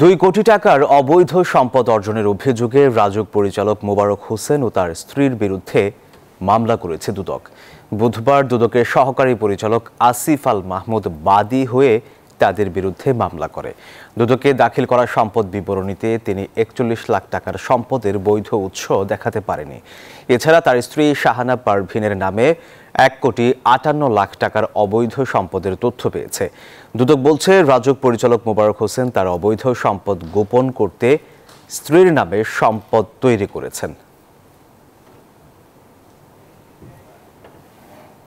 দুই কোটি টাকার অবৈধ সম্পদ অর্জনের অভিযোগে রাজক পরিচালক মোবারক হোসেন ও তার স্ত্রীর বিরুদ্ধে মামলা করেছে দুদক বুধবার দুদকের সহকারী পরিচালক আসিফ আল মাহমুদ বাদী হয়ে তাদের বিরুদ্ধে মামলা করে দুদকে দাখিল করা সম্পদ বিবরণীতে তিনি একচল্লিশ লাখ টাকার সম্পদের বৈধ উৎস দেখাতে পারেনি এছাড়া তার স্ত্রী শাহানা পারভিনের নামে এক কোটি আটান্ন লাখ টাকার অবৈধ সম্পদের তথ্য পেয়েছে দুদক বলছে রাজক পরিচালক মোবারক হোসেন তার অবৈধ সম্পদ গোপন করতে স্ত্রীর নামে সম্পদ তৈরি করেছেন